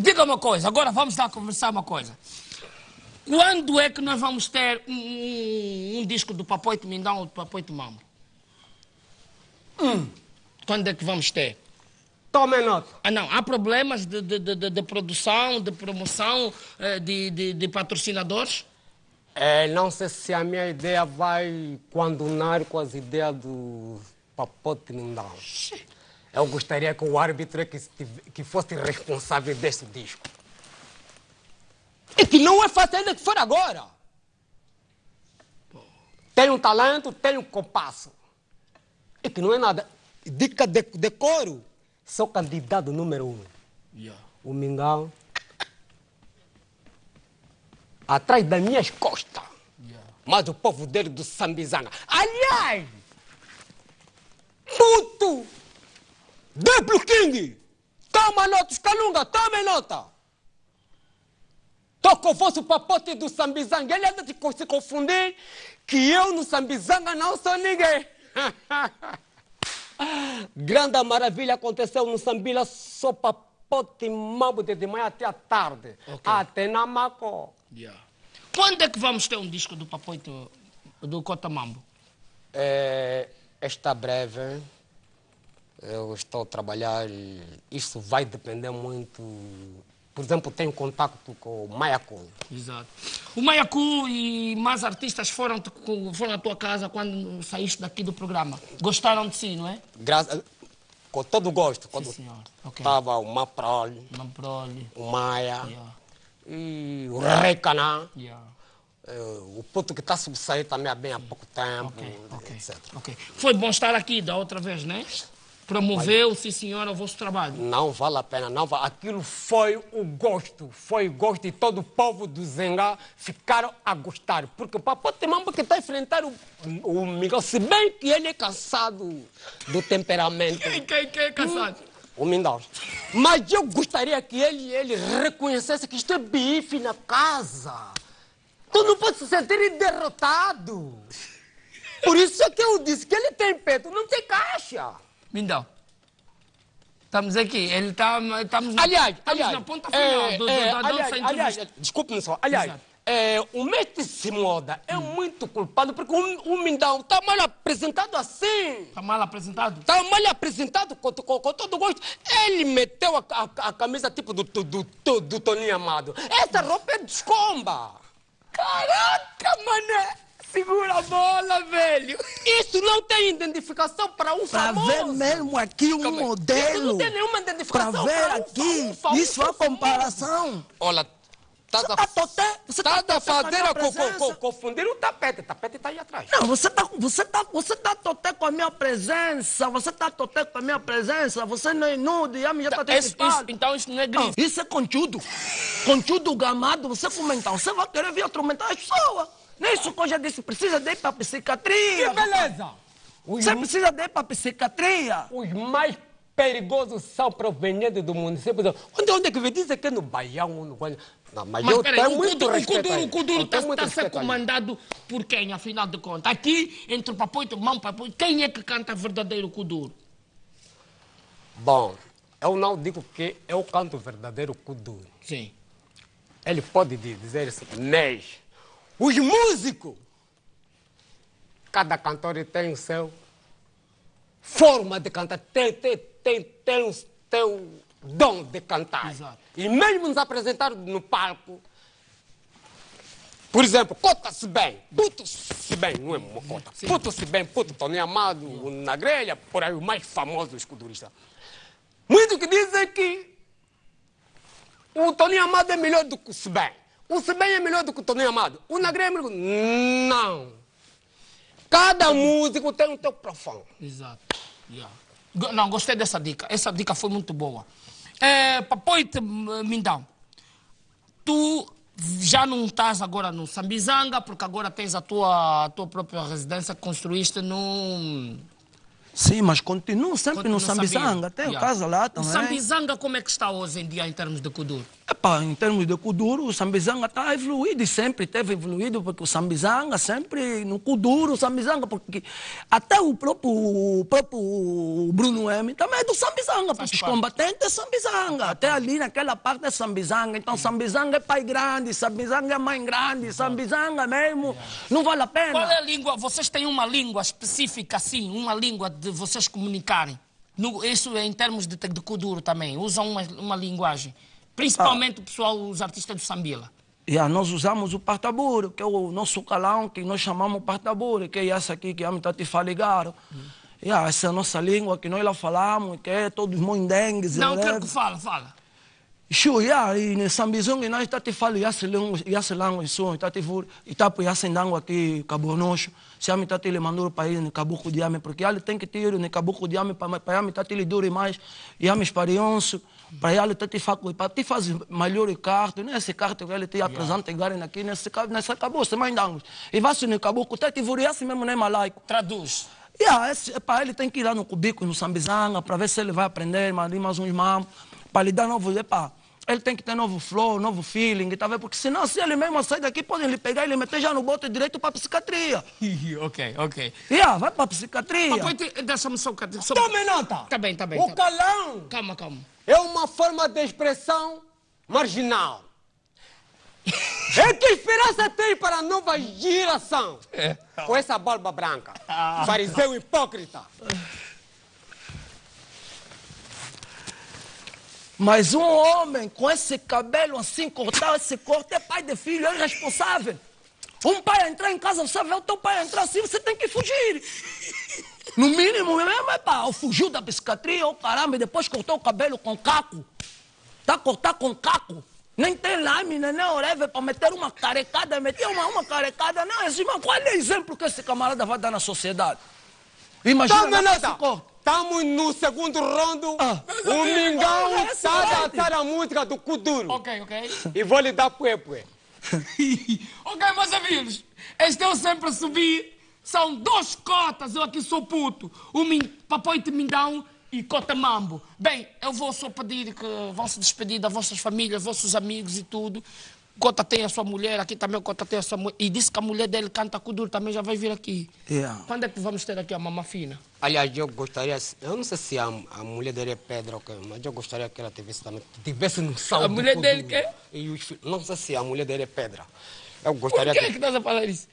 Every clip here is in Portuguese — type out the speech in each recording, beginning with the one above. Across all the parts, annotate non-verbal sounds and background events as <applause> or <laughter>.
Diga uma coisa, agora vamos lá conversar uma coisa. Quando é que nós vamos ter um, um, um disco do Papoito Mindão ou do Papoito Mambo? Hum. Quando é que vamos ter? Tomem nota. Ah, não, há problemas de, de, de, de produção, de promoção, eh, de, patrocinadores? É, não sei se a minha ideia vai condonar com as ideias do Papoito Mindão. Shit. Eu gostaria que o árbitro que, que fosse responsável desse disco. E é que não é fácil ainda que for agora. Tem um talento, tem um compasso. E é que não é nada. Dica de, coro Sou candidato número um. Yeah. O Mingau. Atrás das minhas costas. Yeah. Mas o povo dele do Sambizanga. Aliás! Duplo King! Toma nota, Escalunga, tome nota! Tô com o vosso papote do Sambizanga. Ele anda de se confundir que eu no Sambizanga não sou ninguém. <laughs> Grande maravilha aconteceu no Sambila, só papote mambo de, de manhã até à tarde. Okay. Até na Macó. Yeah. Quando é que vamos ter um disco do papote do Cotamambo? É, está breve eu estou a trabalhar e isso vai depender muito. Por exemplo, tenho contato com o Mayaku. Exato. O Mayaku e mais artistas foram, foram à tua casa quando saíste daqui do programa. Gostaram de si, não é? Graças com todo o gosto. Quando Sim, okay. Estava o Maproli, Maproli. o Maia, yeah. e o Recanã. Yeah. Eh, o puto que está a subsaindo também há bem há pouco tempo, okay. etc. Okay. Foi bom estar aqui da outra vez, não é? promoveu sim senhora, o vosso trabalho? Não vale a pena, não vale. Aquilo foi o gosto, foi o gosto e todo o povo do Zengá ficaram a gostar. Porque o Papote Mambo que está enfrentar o, o Miguel, se bem que ele é cansado do temperamento. Quem, quem, quem é cansado? Hum? o Mindauros. Mas eu gostaria que ele, ele reconhecesse que isto é bife na casa. Tu não pode se sentir derrotado. Por isso é que eu disse que ele tem peito, não tem caixa. Mindão. Estamos aqui, ele está. Estamos aliás, estamos aliás, na ponta final é, do, é, da, aliás, nossa aliás, Desculpe-me só, aliás. É, o mestre Simoda é hum. muito culpado porque o, o Mindão está mal apresentado assim. Está mal apresentado? Está mal apresentado com, com, com, todo gosto. Ele meteu a, a, a camisa tipo do, do, do, do Toninho Amado. Essa roupa é descomba. Caraca, mané! Segura a bola, velho! Isso não tem identificação para um pra famoso! Para ver mesmo aqui um modelo! Isso não tem nenhuma identificação para ver pra um aqui! isso é é comparação! Olha, Tá da... Tá você tá, tá da fadeira com confundir o tapete. O tapete tá aí atrás. Não, você tá, você tá, você tá toté com a minha presença. Você tá toté com a minha presença. Você não é nude, e a tá, tá isso, Então isso não é grife. isso é conteúdo. Conteúdo gamado. Você comentar. Você vai querer ver eu atormentar as pessoas. Nem é eu já disse, precisa de ir pra psiquiatria. Que beleza! Os... Você precisa de ir pra psiquiatria. Os mais perigosos são provenientes do município. Onde, onde é que vem? dizem que é no Baião ou no Guanha? Não, mas, mas eu peraí, muito o Kuduro, o está tá a sendo comandado por quem, afinal de contas? Aqui, entre o papoito e o mão papoito, quem é que canta verdadeiro Kuduro? Bom, eu não digo que eu canto verdadeiro Kuduro. Sim. Ele pode dizer isso, mas os músicos. Cada cantor tem o seu forma de cantar, tem, tem, tem, tem o seu dom de cantar. Exato. E mesmo nos apresentar no palco, por exemplo, cota-se bem, puto-se bem, não é uma cota, puto-se bem, puto Tony Amado, na grelha, por aí o mais famoso escudurista. Muitos que dizem que o Tony Amado é melhor do que o Sebem. O Sebem é melhor do que o Toninho Amado. O Nagré é melhor. Não. Cada músico tem o teu profano. Exato. Yeah. Não, gostei dessa dica. Essa dica foi muito boa. É, Papoite eh, Mindão, tu já não estás agora no Sambizanga, porque agora tens a tua, a tua própria residência que construíste no... Sim, mas continuo sempre continuo no Sambizanga. Tenho yeah. casa lá também. O Sambizanga como é que está hoje em dia em termos de Kudur? em termos de Kuduro, o Sambizanga está evoluído e sempre teve evoluído, porque o Sambizanga sempre no Kuduro, o Sambizanga, porque até o próprio, o próprio Bruno M também é do Sambizanga, porque os combatentes é Sambizanga, até ali naquela parte é Sambizanga. Então Sambizanga é pai grande, Sambizanga é mãe grande, Sambizanga mesmo, não vale a pena. Qual é a língua? Vocês têm uma língua específica, assim, uma língua de vocês comunicarem? No, isso é em termos de, de Kuduro também, usam uma, uma linguagem. Principalmente ah. o pessoal, os artistas do Sambila. Yeah, nós usamos o partaburo, que é o nosso calão, que nós chamamos partaburo, que é essa aqui que a gente te faligaro. Hum. Yeah, essa é a nossa língua que nós lá falamos, que é todos mundengues. Não, né? quero que fala, fala. Xuia, e ne sambizung, e nós tá te falo, yasse lango, isso, e te vur, e tá por yasse lango aqui, cabornocho, se a me tá te le mandou para ele, no cabuco de ame, porque ele tem que ter, no cabuco de ame, para a me tá te le dure mais, e a me esparianço para ele ter te faco fazer melhor o carro, nesse né? carro que ele te apresenta yeah. em aqui, nesse né? carro, nesse né? acabou, você mais dando. E vai se no caboclo, até te voriasse é mesmo nem malaico. Traduz. Yeah, esse, é, para ele tem que ir no cubico, no sambizanga, para ver se ele vai aprender, mas mais uns mamos, para lhe dar novos, é ele tem que ter novo flow, novo feeling, tá vendo? porque senão se ele mesmo sair daqui, podem lhe pegar e lhe meter já no bote direito para psiquiatria. <laughs> ok, ok. Yeah, vai para psiquiatria. Papai, deixa-me só... só... Tome nota. Tá bem, tá bem. O tá calão... Calma, calma. É uma forma de expressão marginal. <laughs> É que esperança tem para a nova geração? É. Com essa barba branca. Ah. Fariseu hipócrita. <laughs> Mas um homem com esse cabelo assim cortado, esse corte, é pai de filho, é irresponsável. Um pai entrar em casa, você vê o teu pai entrar assim, você tem que fugir. No mínimo, mesmo é pá, ou fugiu da psiquiatria, ou caramba, e depois cortou o cabelo com caco. Tá cortar com caco. Nem tem lâmina, nem oreve é para meter uma carecada, meter uma, uma carecada. Não, assim, mas qual é o exemplo que esse camarada vai dar na sociedade? Imagina Dá nada. corte. Estamos no segundo rondo. Ah. O Mingão está <laughs> é a dançar a música do Kuduro. Ok, ok. E vou lhe dar pué-pué. <laughs> ok, meus amigos. Este eu sempre subi. São dois cotas, eu aqui sou puto. O min... papai de Mingão e Cota Mambo. Bem, eu vou só pedir que vão se despedir das vossas famílias, vossos amigos e tudo. Cota tem a sua mulher, aqui também o Cota tem a sua mulher. E disse que a mulher dele canta Kuduro, também já vai vir aqui. Yeah. Quando é que vamos ter aqui a Mama Fina? Aliás, eu gostaria, eu não sei se a, a mulher dele é Pedro, okay, mas eu gostaria que ela tivesse também, tivesse noção. A mulher dele quê? E os, não sei se a mulher dele é Pedra. Eu gostaria. Por que... é que estás a falar isso?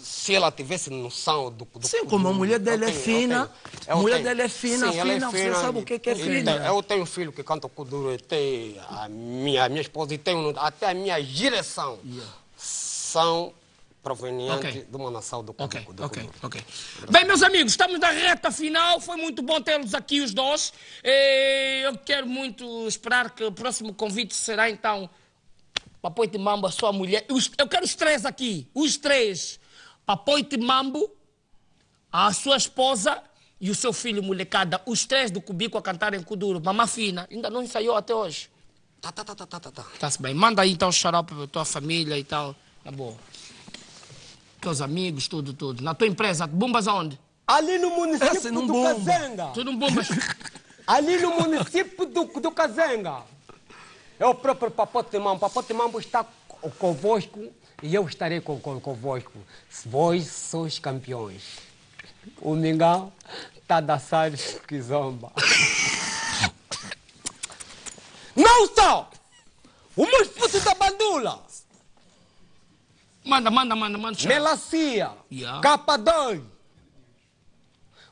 se ela tivesse noção do, do Sim, como a mulher dela é fina. a mulher dela é fina, sim, fina, é fina, você sabe o que é, fina. eu tenho um filho que canta o kuduro, e tem a minha, a minha esposa e tenho até a minha direção. Yeah. São provenientes okay. de uma nação do okay. Kuduro. Ok, ok, Bem, meus amigos, estamos na reta final. Foi muito bom tê-los aqui os dois. Eh, eu quero muito esperar que o próximo convite será então Papoite Mambo, a sua mulher. eu quero os três aqui, os três. Papoite Mambo, a sua esposa e o seu filho, molecada. Os três do Cubico a cantarem Kuduro. Mamá fina, ainda não ensaiou até hoje. Tá, tá, tá, tá, tá, tá. Tá-se tá bem. Manda aí então xarope para tua família e tal. Na boa. Teus amigos, tudo, tudo. Na tua empresa, bombas aonde? Ali no município é do Cazenga. tudo bombas? Ali no município do, do Cazenga. É o próprio Papotimambo. Mambo está convosco e eu estarei com, com, convosco. Vós sois campeões. O Mingau está a <laughs> que zomba. Não só! O meus putos da bandula! Manda, manda, manda, manda. Melancia! Yeah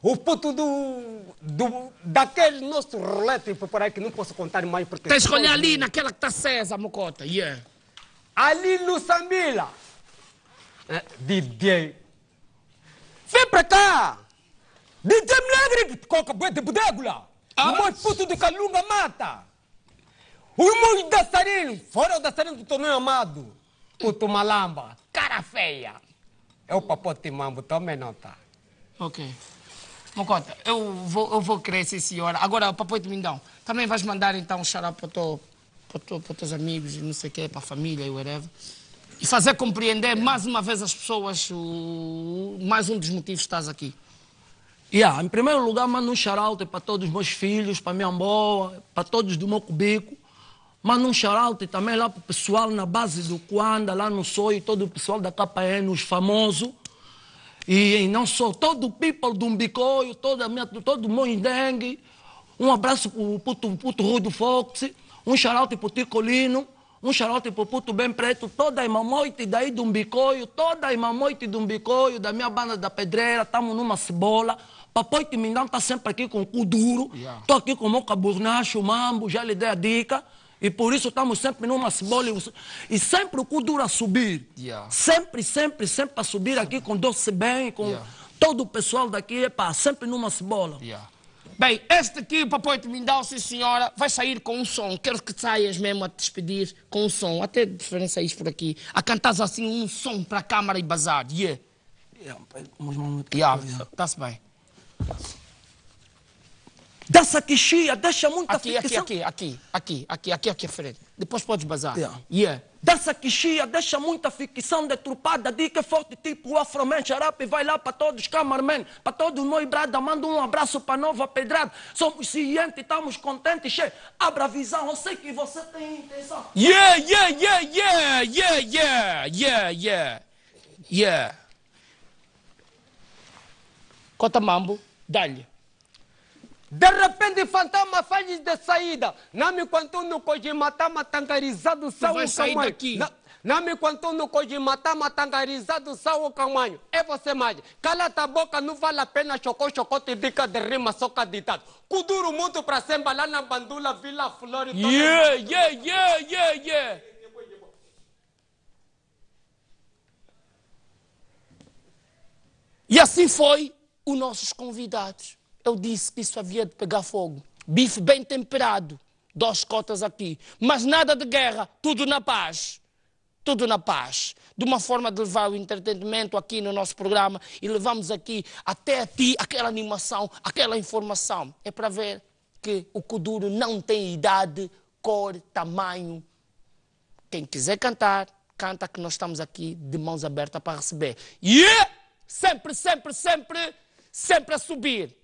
o puto do, do, daquele nosso rolete por aí que não posso contar mais porque. Tens que olhar ali naquela que está acesa, mocota. Yeah. Ali no sambila É, DJ. Vem para cá! DJ Milagre coca boi de bodegula! Ah. O meu puto do Calunga mata! Os meus dançarinos! Fora o dançarino do Toninho Amado! Puto malamba! Cara feia! É o papote mambo, também não tá. Ok. Mocota, eu vou, eu vou querer sim senhora. Agora, Papoito Mindão, também vais mandar então um xará para, teu, para, teu, para teus amigos e não sei o quê, para a família e whatever. E fazer compreender mais uma vez as pessoas o, mais um dos motivos que estás aqui. Yeah, em primeiro lugar, mando um shout para todos os meus filhos, para a minha boa, para todos do meu cubico. Mando um shout também lá para o pessoal na base do Quanda, lá no Soio, todo o pessoal da KPN, os famosos. E não só todo o people do Umbicoio, toda minha, todo o Moindengue. Um abraço para o puto, puto Rui do Fox, um xarote para o Ticolino, um xarote para o puto bem preto, toda a mamoite daí do Umbicoio, toda a mamoite do Umbicoio, da minha banda da pedreira, estamos numa cebola. Papai Timindão está sempre aqui com o cu duro. Estou yeah. aqui com o Moca o Mambo, já lhe dei a dica. E por isso estamos sempre numa cebola e sempre o cu dura subir. Yeah. Sempre, sempre, sempre para subir aqui com Doce Bem, com yeah. todo o pessoal daqui, epá, sempre numa cebola. Yeah. Bem, este aqui, o Papai Mindal sim senhora, vai sair com um som. Quero que saias mesmo a te despedir com um som. Até de preferência é isso por aqui. A cantares assim um som para a câmara e bazar. Yeah. Yeah, Está-se bem dá saquixia, deixa muita aqui, fricção. Aqui, aqui, aqui, aqui, aqui, aqui, frente. Depois podes bazar. Yeah. yeah. Dá saquixia, deixa muita ficção deturpada, dica é forte tipo o afroman, xarape, vai lá para todos, camarman, para todo o brada, manda um abraço para Nova Pedrada, somos cientes, estamos contentes, che, abra a visão, eu sei que você tem intenção. Yeah, yeah, yeah, yeah, yeah, yeah, yeah, yeah, yeah. Cota Mambo, dá-lhe. De repente, fantasma faz de saída. Não me contou no cojimatama tangarizado são o me contou no cojimatama tangarizado são o tamanho. É você mais. Cala a boca, não vale a pena chocou, te dica de rima, soca ditado. Kuduro muito pra sempre lá na bandula, Vila Flor e Yeah, yeah, yeah, yeah, yeah. E assim foi os nossos convidados eu disse que isso havia de pegar fogo. Bife bem temperado, duas cotas aqui. Mas nada de guerra, tudo na paz. Tudo na paz. De uma forma de levar o entretenimento aqui no nosso programa e levamos aqui até a ti aquela animação, aquela informação. É para ver que o Kuduro não tem idade, cor, tamanho. Quem quiser cantar, canta que nós estamos aqui de mãos abertas para receber. E yeah! É sempre, sempre, sempre, sempre a subir.